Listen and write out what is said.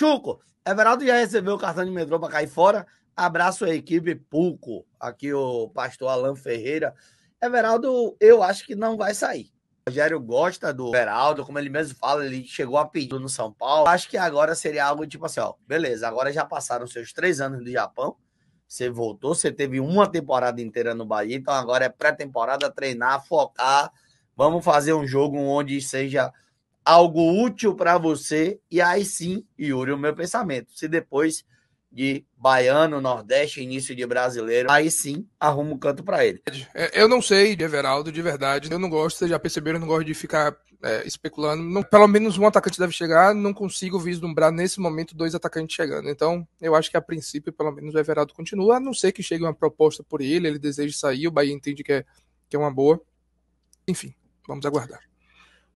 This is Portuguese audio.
Chuco, Everaldo já recebeu o cartão de metrô para cair fora. Abraço a equipe Pulco. Aqui o pastor Alain Ferreira. Everaldo, eu acho que não vai sair. O Rogério gosta do Everaldo, como ele mesmo fala, ele chegou a pedir no São Paulo. Acho que agora seria algo tipo assim: ó, beleza, agora já passaram seus três anos do Japão. Você voltou, você teve uma temporada inteira no Bahia, então agora é pré-temporada, treinar, focar. Vamos fazer um jogo onde seja algo útil para você. E aí sim, Yuri, o meu pensamento. Se depois de baiano, nordeste, início de brasileiro, aí sim arruma um canto para ele. É, eu não sei, Everaldo, de verdade. Eu não gosto, vocês já perceberam, eu não gosto de ficar é, especulando. Não, pelo menos um atacante deve chegar, não consigo vislumbrar nesse momento dois atacantes chegando. Então, eu acho que a princípio, pelo menos o Everaldo continua, a não ser que chegue uma proposta por ele, ele deseja sair, o Bahia entende que é, que é uma boa. Enfim, vamos aguardar.